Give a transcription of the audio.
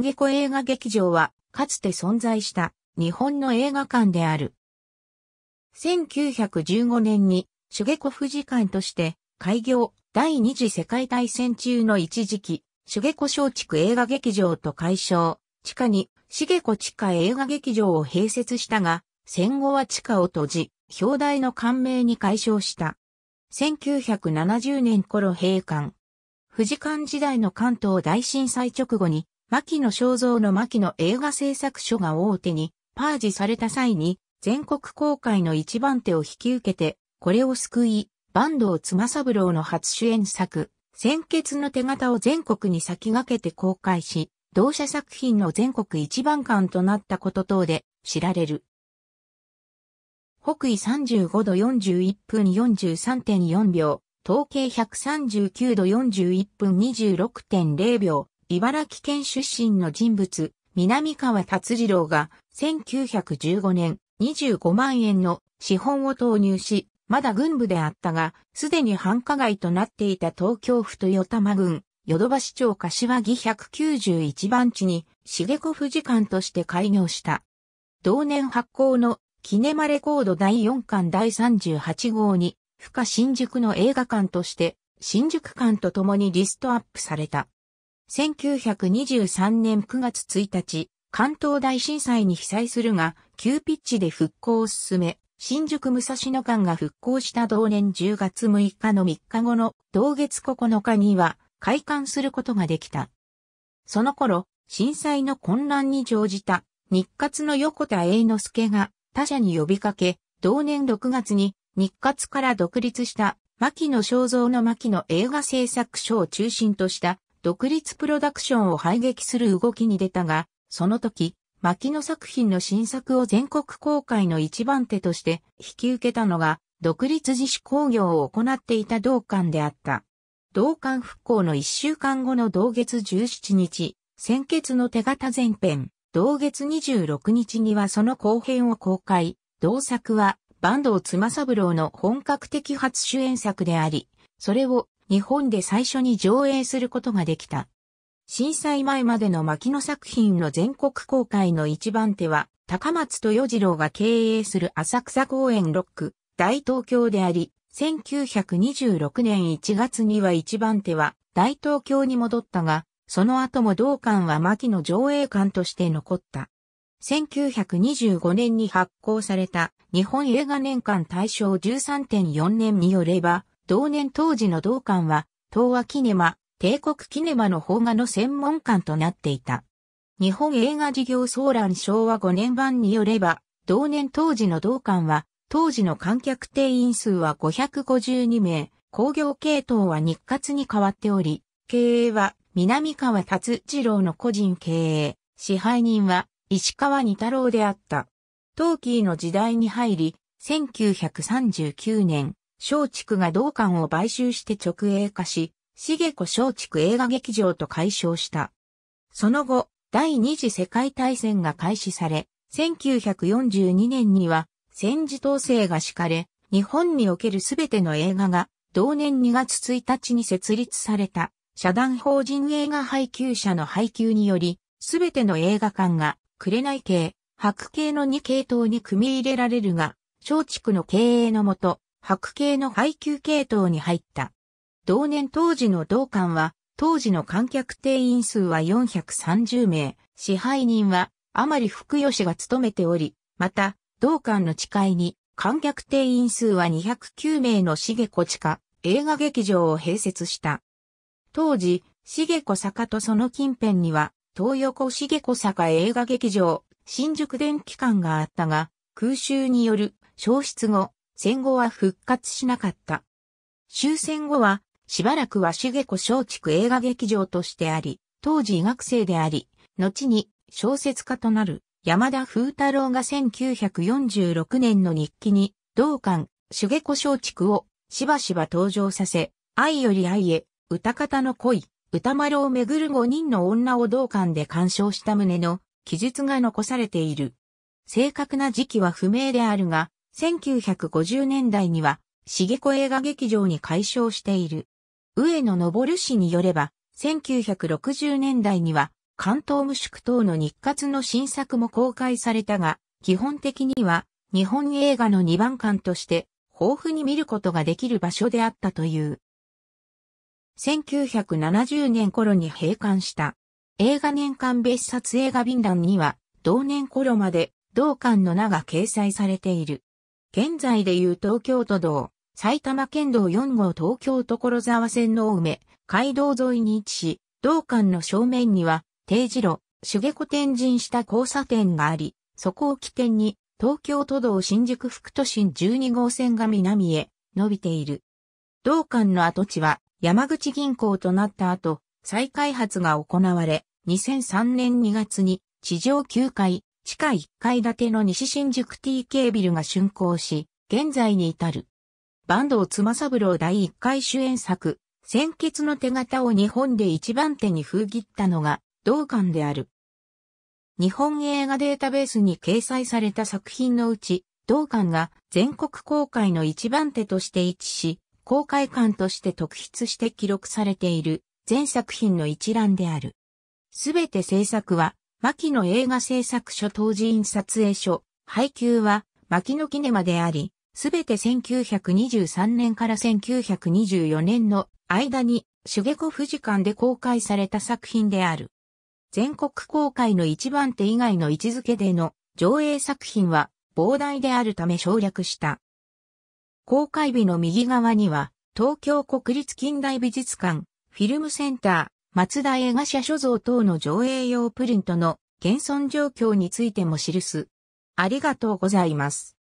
ゲ子映画劇場は、かつて存在した日本の映画館である。1915年に、ゲ子富士館として開業第二次世界大戦中の一時期、ゲ子松竹映画劇場と解消、地下にゲ子地下映画劇場を併設したが、戦後は地下を閉じ、表題の官名に解消した。1970年頃閉館。富士館時代の関東大震災直後に牧野肖像の牧野映画制作所が大手にパージされた際に全国公開の一番手を引き受けて、これを救い、坂東妻三郎の初主演作、先決の手形を全国に先駆けて公開し、同社作品の全国一番館となったこと等で知られる。北緯35度41分43.4秒、統計139度41分26.0秒、茨城県出身の人物、南川達次郎が、1915年、25万円の資本を投入し、まだ軍部であったが、すでに繁華街となっていた東京府豊玉郡、ヨドバ市町柏木191番地に、茂子富士館として開業した。同年発行の、キネマレコード第4巻第38号に、深新宿の映画館として、新宿館と共にリストアップされた。1923年9月1日、関東大震災に被災するが、急ピッチで復興を進め、新宿武蔵野間が復興した同年10月6日の3日後の同月9日には開館することができた。その頃、震災の混乱に乗じた日活の横田栄之助が他社に呼びかけ、同年6月に日活から独立した牧野正像の牧野映画制作所を中心とした独立プロダクションを排撃する動きに出たが、その時、牧野作品の新作を全国公開の一番手として引き受けたのが、独立自主工業を行っていた同館であった。同館復興の一週間後の同月17日、先決の手形前編、同月26日にはその後編を公開、同作は坂東妻三郎の本格的初主演作であり、それを日本で最初に上映することができた。震災前までの牧野作品の全国公開の一番手は、高松豊次郎が経営する浅草公園ロック、大東京であり、1926年1月には一番手は大東京に戻ったが、その後も同館は牧野上映館として残った。1925年に発行された日本映画年間大賞13.4年によれば、同年当時の同館は、東亜キネマ、帝国キネマの邦画の専門館となっていた。日本映画事業総覧昭和5年版によれば、同年当時の同館は、当時の観客定員数は552名、工業系統は日活に変わっており、経営は南川達次郎の個人経営、支配人は石川二太郎であった。トーキーの時代に入り、1939年、松竹が同館を買収して直営化し、重子松竹映画劇場と解消した。その後、第二次世界大戦が開始され、1942年には戦時統制が敷かれ、日本におけるすべての映画が同年2月1日に設立された社団法人映画配給者の配給により、すべての映画館が紅系、白系の2系統に組み入れられるが、松竹の経営のもと、白系の配給系統に入った。同年当時の同館は、当時の観客定員数は430名、支配人は甘利福吉が務めており、また、同館の地いに、観客定員数は209名の茂子地下映画劇場を併設した。当時、茂子坂とその近辺には、東横茂子坂映画劇場、新宿電気館があったが、空襲による消失後、戦後は復活しなかった。終戦後は、しばらくはゲ子松竹映画劇場としてあり、当時医学生であり、後に小説家となる山田風太郎が1946年の日記に、同館、ゲ子松竹をしばしば登場させ、愛より愛へ、歌方の恋、歌丸をめぐる5人の女を同館で鑑賞した旨の記述が残されている。正確な時期は不明であるが、1950年代には、茂子映画劇場に改称している。上野昇氏によれば、1960年代には、関東無宿等の日活の新作も公開されたが、基本的には、日本映画の2番館として、豊富に見ることができる場所であったという。1970年頃に閉館した。映画年間別冊映画便欄には、同年頃まで同館の名が掲載されている。現在でいう東京都道、埼玉県道4号東京所沢線の梅、街道沿いに位置し、道館の正面には、定時路、主下古天神下交差点があり、そこを起点に、東京都道新宿副都心12号線が南へ伸びている。道館の跡地は山口銀行となった後、再開発が行われ、2003年2月に地上9階、地下1階建ての西新宿 TK ビルが竣工し、現在に至る。坂東ぶろ郎第1回主演作、先決の手形を日本で一番手に封切ったのが、同館である。日本映画データベースに掲載された作品のうち、同館が全国公開の一番手として一致し、公開館として特筆して記録されている全作品の一覧である。すべて制作は牧野映画制作所当時印撮影所、配給は牧野キネマであり、すべて1923年から1924年の間に、茂子富士館で公開された作品である。全国公開の一番手以外の位置づけでの上映作品は膨大であるため省略した。公開日の右側には、東京国立近代美術館、フィルムセンター、松田映画社所蔵等の上映用プリントの現存状況についても記す。ありがとうございます。